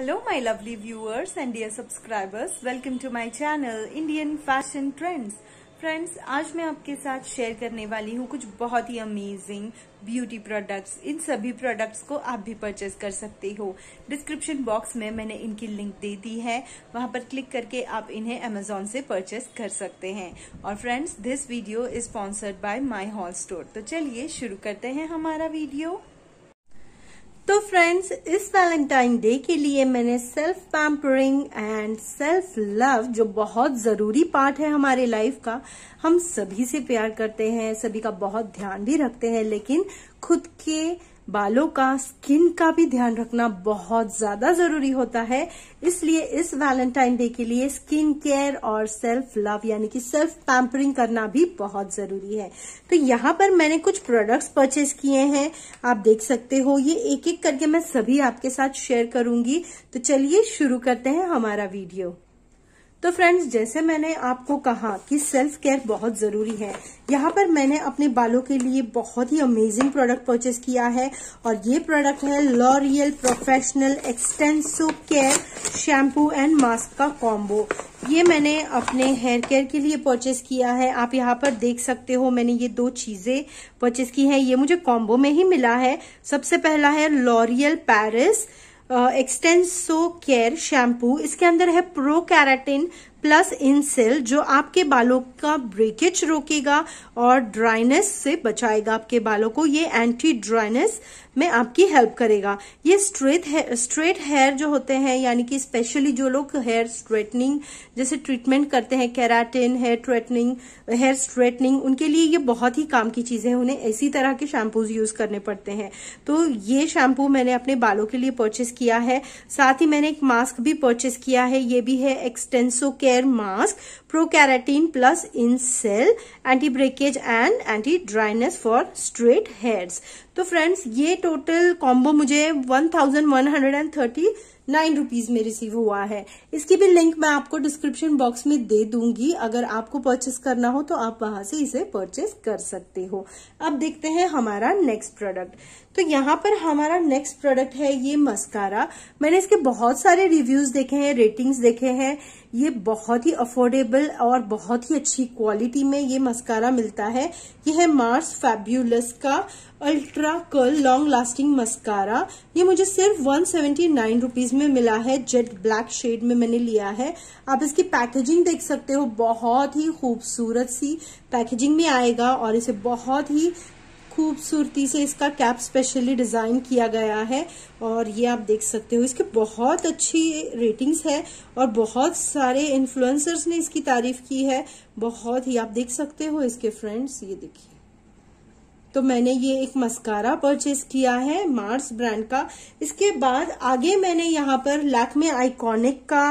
Hello my lovely viewers and dear subscribers. Welcome to my channel Indian Fashion Trends. Friends आज मैं आपके साथ share करने वाली हूँ कुछ बहुत ही अमेजिंग ब्यूटी प्रोडक्ट्स इन सभी प्रोडक्ट्स को आप भी परचेज कर सकते हो डिस्क्रिप्शन बॉक्स में मैंने इनकी लिंक दे दी है वहां पर क्लिक करके आप इन्हें अमेजोन से परचेज कर सकते हैं और friends this video is sponsored by my hall store तो चलिए शुरू करते हैं हमारा वीडियो तो फ्रेंड्स इस वैलेंटाइन डे के लिए मैंने self pampering and self love जो बहुत जरूरी पार्ट है हमारे लाइफ का हम सभी से प्यार करते हैं सभी का बहुत ध्यान भी रखते हैं लेकिन खुद के बालों का स्किन का भी ध्यान रखना बहुत ज्यादा जरूरी होता है इसलिए इस वैलेंटाइन डे के लिए स्किन केयर और सेल्फ लव यानी कि सेल्फ पैम्परिंग करना भी बहुत जरूरी है तो यहाँ पर मैंने कुछ प्रोडक्ट्स परचेज किए हैं आप देख सकते हो ये एक एक करके मैं सभी आपके साथ शेयर करूंगी तो चलिए शुरू करते हैं हमारा वीडियो तो फ्रेंड्स जैसे मैंने आपको कहा कि सेल्फ केयर बहुत ज़रूरी है यहाँ पर मैंने अपने बालों के लिए बहुत ही अमेजिंग प्रोडक्ट परचेस किया है और ये प्रोडक्ट है L'Oreal professional Xtenso care shampoo and mask का कॉम्बो ये मैंने अपने हेयर केयर के लिए परचेस किया है आप यहाँ पर देख सकते हो मैंने ये दो चीज़ें परचेस की हैं ये मुझे कॉम्बो में ही मिला है सबसे पहला है L'Oreal Paris Xtenso care shampoo इसके अंदर है प्रो कैराटिन प्लस इनसेल जो आपके बालों का ब्रेकेज रोकेगा और ड्राइनेस से बचाएगा आपके बालों को ये एंटी ड्राइनेस में आपकी हेल्प करेगा ये स्ट्रेट है स्ट्रेट हेयर जो होते हैं यानी कि स्पेशली जो लोग हेयर स्ट्रेटनिंग जैसे ट्रीटमेंट करते हैं keratin hair straightening hair straightening उनके लिए ये बहुत ही काम की चीज़ें उन्हें इसी तरह के शैम्पूज यूज़ करने पड़ते हैं तो ये शैम्पू मैंने अपने बालों के लिए परचेस किया है साथ ही मैंने एक मास्क भी परचेस किया है ये भी है Xtenso care mask pro keratin plus in cell anti breakage and anti dryness for straight hairs तो फ्रेंड्स ये टोटल कॉम्बो मुझे one thousand one hundred and thirty nine rupees में रिसीव हुआ है इसकी भी लिंक मैं आपको डिस्क्रिप्शन बॉक्स में दे दूंगी अगर आपको परचेस करना हो तो आप वहां से इसे परचेस कर सकते हो अब देखते हैं हमारा नेक्स्ट प्रोडक्ट तो यहाँ पर हमारा नेक्स्ट प्रोडक्ट है ये मस्कारा मैंने इसके बहुत सारे रिव्यूज देखे हैं रेटिंग्स देखे हैं ये बहुत ही अफोर्डेबल और बहुत ही अच्छी क्वालिटी में ये मस्कारा मिलता है ये है मार्स फैब्यूलस का ultra curl long lasting mascara ये मुझे सिर्फ वन सेवेंटी नाइन रूपीज में में मिला है जेट ब्लैक शेड में मैंने लिया है आप इसकी पैकेजिंग देख सकते हो बहुत ही खूबसूरत सी पैकेजिंग में आएगा और इसे बहुत ही खूबसूरती से इसका कैप स्पेशली डिज़ाइन किया गया है और ये आप देख सकते हो इसके बहुत अच्छी रेटिंग्स है और बहुत सारे इन्फ्लुएंसर्स ने इसकी तारीफ की है बहुत ही आप देख सकते हो इसके फ्रेंड्स ये देखिए तो मैंने ये एक मस्कारा परचेज किया है मार्स ब्रांड का इसके बाद आगे मैंने यहाँ पर लैकमे आइकॉनिक का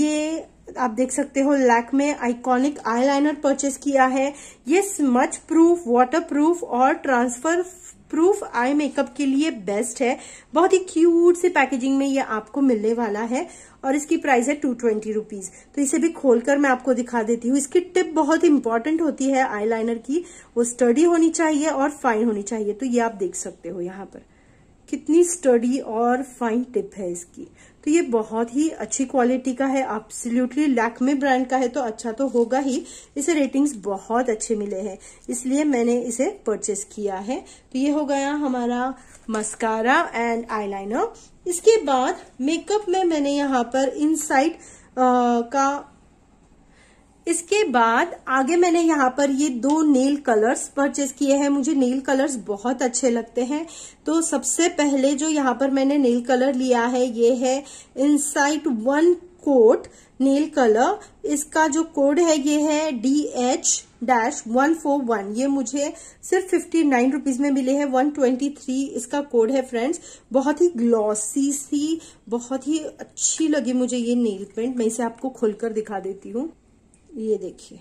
ये आप देख सकते हो लैकमे आइकॉनिक आईलाइनर परचेज किया है ये स्मच प्रूफ वाटर प्रूफ और ट्रांसफर प्रूफ आई मेकअप के लिए बेस्ट है बहुत ही क्यूट से पैकेजिंग में ये आपको मिलने वाला है और इसकी प्राइस है टू ट्वेंटी रुपीज तो इसे भी खोलकर मैं आपको दिखा देती हूँ इसकी टिप बहुत इंपॉर्टेंट होती है आईलाइनर की वो स्टडी होनी चाहिए और फाइन होनी चाहिए तो ये आप देख सकते हो यहाँ पर कितनी स्टडी और फाइन टिप है इसकी तो ये बहुत ही अच्छी क्वालिटी का है एब्सोल्युटली लैकमे ब्रांड का है तो अच्छा तो होगा ही इसे रेटिंग्स बहुत अच्छे मिले हैं इसलिए मैंने इसे परचेस किया है तो ये हो गया हमारा मस्कारा एंड आईलाइनर इसके बाद मेकअप में मैंने यहाँ पर इनसाइड का इसके बाद आगे मैंने यहाँ पर ये दो नेल कलर्स परचेज किए हैं मुझे नेल कलर्स बहुत अच्छे लगते हैं तो सबसे पहले जो यहाँ पर मैंने नेल कलर लिया है ये है insight one coat nail colour इसका जो कोड है ये है D H dash one four one ये मुझे सिर्फ फिफ्टी नाइन रुपीज में मिले हैं वन ट्वेंटी थ्री इसका कोड है फ्रेंड्स बहुत ही ग्लॉसी सी बहुत ही अच्छी लगी मुझे ये नेल पेंट मैं इसे आपको खोलकर दिखा देती हूँ ये देखिए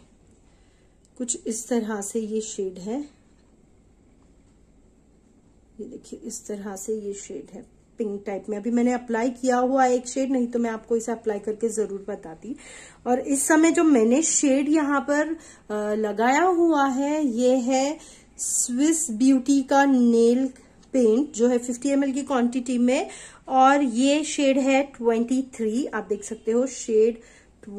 कुछ इस तरह से ये शेड है ये देखिए इस तरह से ये शेड है पिंक टाइप में अभी मैंने अप्लाई किया हुआ एक शेड नहीं तो मैं आपको इसे अप्लाई करके जरूर बताती और इस समय जो मैंने शेड यहाँ पर लगाया हुआ है ये है स्विस ब्यूटी का नेल पेंट जो है 50 एम की क्वांटिटी में और ये शेड है 23 आप देख सकते हो शेड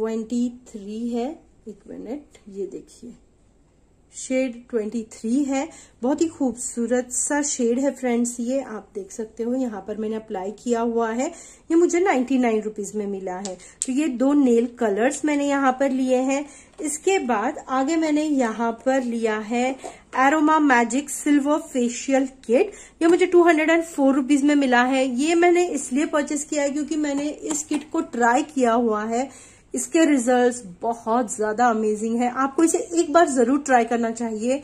23 है एक मिनट ये देखिए शेड 23 है बहुत ही खूबसूरत सा शेड है फ्रेंड्स ये आप देख सकते हो यहाँ पर मैंने अप्लाई किया हुआ है ये मुझे 99 रुपीस में मिला है तो ये दो नेल कलर्स मैंने यहाँ पर लिए हैं इसके बाद आगे मैंने यहाँ पर लिया है aroma magic silver facial kit ये मुझे two hundred and four rupees में मिला है ये मैंने इसलिए परचेस किया है क्योंकि मैंने इस किट को ट्राई किया हुआ है इसके रिजल्ट्स बहुत ज्यादा अमेजिंग है आपको इसे एक बार जरूर ट्राई करना चाहिए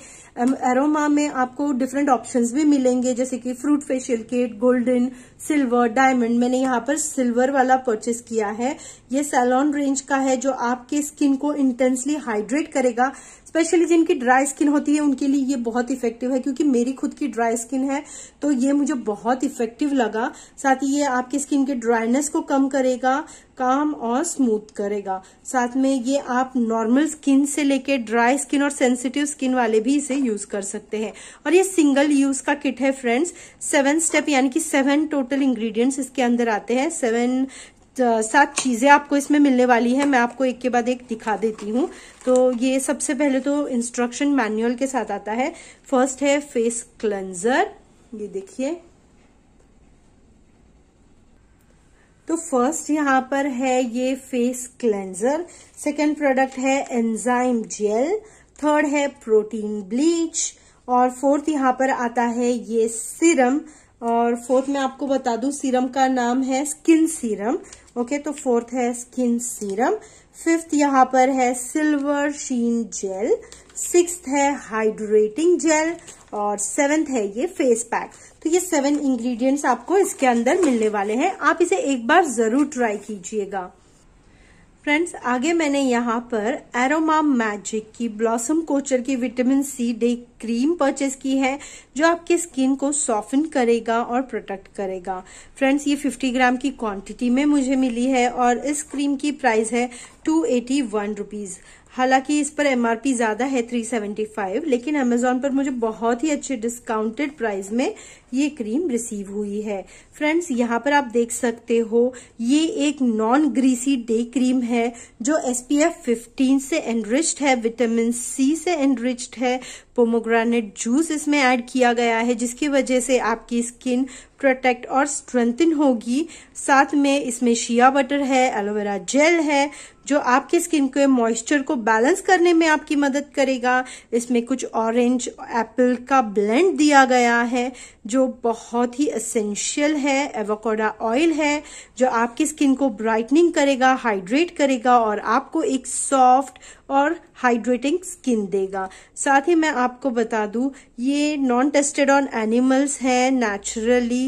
एरोमा में आपको डिफरेंट ऑप्शंस भी मिलेंगे जैसे कि fruit facial kit golden silver diamond मैंने यहाँ पर सिल्वर वाला परचेस किया है ये सैलॉन रेंज का है जो आपके स्किन को इंटेंसली हाइड्रेट करेगा स्पेशली जिनकी ड्राई स्किन होती है उनके लिए ये बहुत इफेक्टिव है क्योंकि मेरी खुद की ड्राई स्किन है तो ये मुझे बहुत इफेक्टिव लगा साथ ही ये आपकी स्किन के ड्राइनेस को कम करेगा काम और स्मूथ करेगा साथ में ये आप नॉर्मल स्किन से लेके ड्राई स्किन और सेंसिटिव स्किन वाले भी इसे यूज कर सकते हैं और ये सिंगल यूज का किट है फ्रेंड्स सेवन स्टेप यानी कि सेवन टोटल इंग्रेडिएंट्स इसके अंदर आते हैं सेवन सात चीज़ें आपको इसमें मिलने वाली है मैं आपको एक के बाद एक दिखा देती हूँ तो ये सबसे पहले तो इंस्ट्रक्शन मैनुअल के साथ आता है फर्स्ट है फेस क्लेंजर ये देखिए तो फर्स्ट यहाँ पर है ये फेस क्लेंजर सेकंड प्रोडक्ट है एंजाइम जेल थर्ड है प्रोटीन ब्लीच और फोर्थ यहाँ पर आता है ये सीरम और फोर्थ में आपको बता दू सीरम का नाम है स्किन सीरम ओके तो फोर्थ है स्किन सीरम फिफ्थ यहाँ पर है सिल्वर शीन जेल सिक्स है हाइड्रेटिंग जेल और सेवेंथ है ये फेस पैक तो ये सेवन इंग्रेडिएंट्स आपको इसके अंदर मिलने वाले हैं आप इसे एक बार जरूर ट्राई कीजिएगा फ्रेंड्स आगे मैंने यहाँ पर एरोमा मैजिक की ब्लॉसम कोचर की vitamin C day cream purchase की है जो आपकी स्किन को सॉफ्टन करेगा और प्रोटेक्ट करेगा फ्रेंड्स ये 50 ग्राम की क्वांटिटी में मुझे मिली है और इस क्रीम की प्राइस है टू एटी वन रुपीज हालांकि इस पर एमआरपी ज्यादा है 375 लेकिन अमेजोन पर मुझे बहुत ही अच्छे डिस्काउंटेड प्राइस में ये क्रीम रिसीव हुई है फ्रेंड्स यहाँ पर आप देख सकते हो ये एक नॉन ग्रीसी डे क्रीम है जो एसपीएफ 15 से एनरिच्ड है विटामिन सी से एनरिच्ड है पोमोग्रेनेट जूस इसमें ऐड किया गया है जिसकी वजह से आपकी स्किन प्रोटेक्ट और स्ट्रेंथन होगी साथ में इसमें शिया बटर है एलोवेरा जेल है जो आपके स्किन के मॉइस्चर को बैलेंस करने में आपकी मदद करेगा इसमें कुछ ऑरेंज एप्पल का ब्लेंड दिया गया है जो बहुत ही असेंशियल है एवोकोडा ऑयल है जो आपकी स्किन को ब्राइटनिंग करेगा हाइड्रेट करेगा और आपको एक सॉफ्ट और हाइड्रेटिंग स्किन देगा साथ ही मैं आपको बता दूं ये नॉन टेस्टेड ऑन एनिमल्स है नेचुरली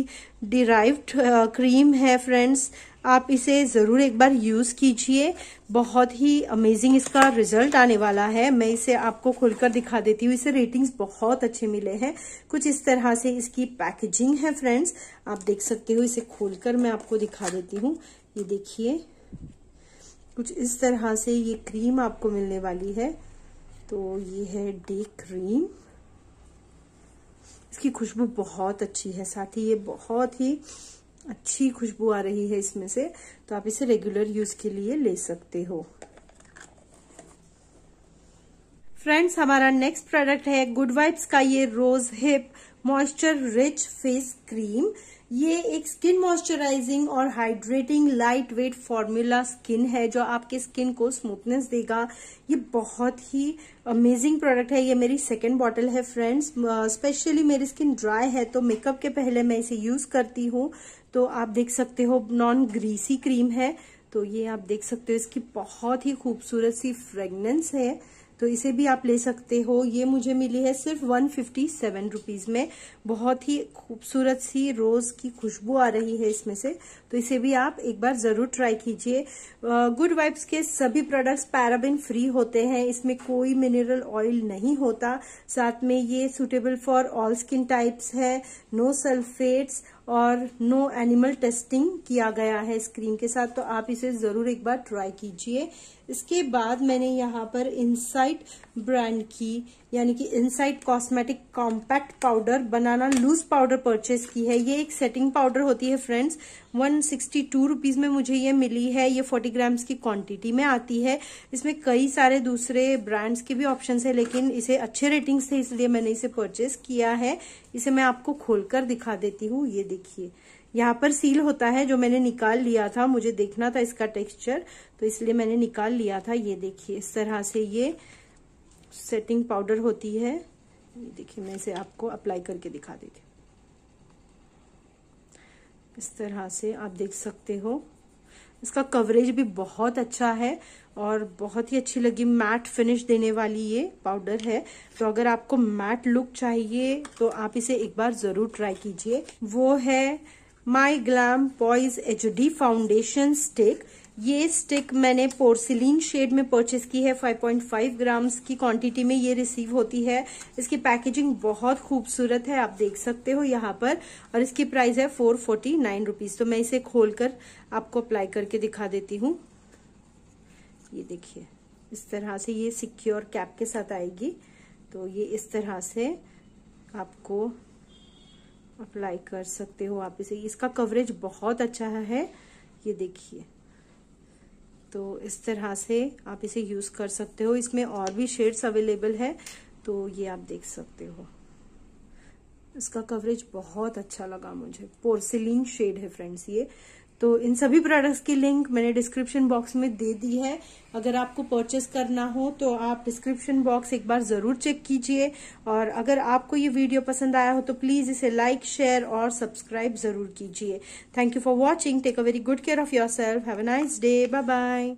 डिराइव्ड क्रीम है फ्रेंड्स आप इसे ज़रूर एक बार यूज़ कीजिए बहुत ही अमेजिंग इसका रिजल्ट आने वाला है मैं इसे आपको खुलकर दिखा देती हूँ इसे रेटिंग्स बहुत अच्छे मिले हैं कुछ इस तरह से इसकी पैकेजिंग है फ्रेंड्स आप देख सकते हो इसे खोलकर मैं आपको दिखा देती हूँ ये देखिए कुछ इस तरह से ये क्रीम आपको मिलने वाली है तो ये है डे क्रीम इसकी खुशबू बहुत अच्छी है साथ ही ये बहुत ही अच्छी खुशबू आ रही है इसमें से तो आप इसे रेगुलर यूज के लिए ले सकते हो फ्रेंड्स हमारा नेक्स्ट प्रोडक्ट है गुड वाइब्स का ये rose hip moisture rich face cream ये एक स्किन मॉइस्चराइजिंग और hydrating light weight formula skin है जो आपके स्किन को स्मूथनेस देगा ये बहुत ही अमेजिंग प्रोडक्ट है ये मेरी सेकेंड बॉटल है फ्रेंड्स स्पेशली मेरी स्किन ड्राई है तो मेकअप के पहले मैं इसे यूज करती हूँ तो आप देख सकते हो नॉन ग्रीसी क्रीम है तो ये आप देख सकते हो इसकी बहुत ही खूबसूरत सी फ्रेगनेंस है तो इसे भी आप ले सकते हो ये मुझे मिली है सिर्फ वन फिफ्टी सेवन रुपीज़ में बहुत ही खूबसूरत सी रोज़ की खुशबू आ रही है इसमें से तो इसे भी आप एक बार ज़रूर ट्राई कीजिए गुड वाइब्स के सभी प्रोडक्ट्स पैराबिन फ्री होते हैं इसमें कोई मिनरल ऑयल नहीं होता साथ में ये suitable for all skin types है नो सल्फेट्स और नो एनिमल टेस्टिंग किया गया है इस क्रीम के साथ तो आप इसे ज़रूर एक बार ट्राई कीजिए इसके बाद मैंने यहाँ पर इनसाइट ब्रांड की यानी कि inside cosmetic compact powder banana loose powder purchase की है ये एक सेटिंग पाउडर होती है फ्रेंड्स वन सिक्सटी टू में मुझे ये मिली है ये फोर्टी ग्राम्स की क्वांटिटी में आती है इसमें कई सारे दूसरे ब्रांड्स के भी ऑप्शन है लेकिन इसे अच्छे रेटिंग्स थे इसलिए मैंने इसे परचेस किया है इसे मैं आपको खोलकर दिखा देती हूँ ये देखिए यहाँ पर सील होता है जो मैंने निकाल लिया था मुझे देखना था इसका टेक्सचर तो इसलिए मैंने निकाल लिया था ये देखिए इस तरह से ये सेटिंग पाउडर होती है ये देखिए मैं इसे आपको अप्लाई करके दिखा देती हूँ इस तरह से आप देख सकते हो इसका कवरेज भी बहुत अच्छा है और बहुत ही अच्छी लगी मैट फिनिश देने वाली ये पाउडर है तो अगर आपको मैट लुक चाहिए तो आप इसे एक बार जरूर ट्राई कीजिए वो है my glam poise H D foundation stick ये स्टिक मैंने पोर्सिलीन शेड में परचेस की है 5.5 ग्राम्स की क्वांटिटी में ये रिसीव होती है इसकी पैकेजिंग बहुत खूबसूरत है आप देख सकते हो यहाँ पर और इसकी प्राइस है फोर फोर्टी नाइन तो मैं इसे खोलकर आपको अप्लाई करके दिखा देती हूँ ये देखिए इस तरह से ये सिक्योर कैप के साथ आएगी तो ये इस तरह से आपको अप्लाई कर सकते हो आप इसे इसका कवरेज बहुत अच्छा है ये देखिए तो इस तरह से आप इसे यूज़ कर सकते हो इसमें और भी शेड्स अवेलेबल है तो ये आप देख सकते हो इसका कवरेज बहुत अच्छा लगा मुझे पोर्सिलिन शेड है फ्रेंड्स ये तो इन सभी प्रोडक्ट्स की लिंक मैंने डिस्क्रिप्शन बॉक्स में दे दी है अगर आपको परचेस करना हो तो आप डिस्क्रिप्शन बॉक्स एक बार जरूर चेक कीजिए और अगर आपको ये वीडियो पसंद आया हो तो प्लीज इसे लाइक शेयर और सब्सक्राइब जरूर कीजिए thank you for watching take a very good care of your self have a nice day bye bye